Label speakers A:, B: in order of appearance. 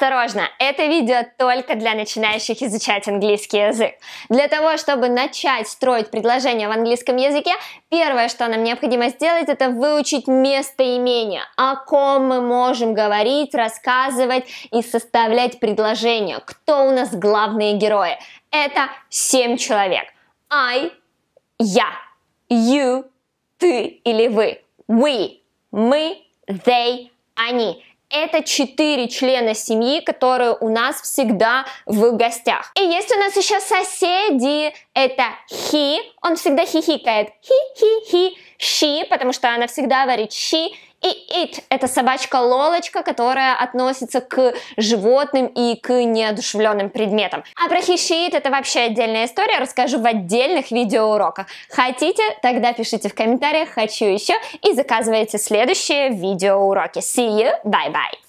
A: Осторожно, это видео только для начинающих изучать английский язык. Для того, чтобы начать строить предложения в английском языке, первое, что нам необходимо сделать, это выучить местоимение, о ком мы можем говорить, рассказывать и составлять предложения, кто у нас главные герои. Это семь человек. I, я, you, ты или вы. We, мы, they, они это четыре члена семьи, которые у нас всегда в гостях. И есть у нас еще соседи, это he, он всегда хихикает. Хи-хи-хи. She, потому что она всегда говорит she. И it – это собачка-лолочка, которая относится к животным и к неодушевленным предметам. А про he, she, it – это вообще отдельная история, расскажу в отдельных видеоуроках. Хотите? Тогда пишите в комментариях «хочу еще» и заказывайте следующие видеоуроки. See you, bye-bye!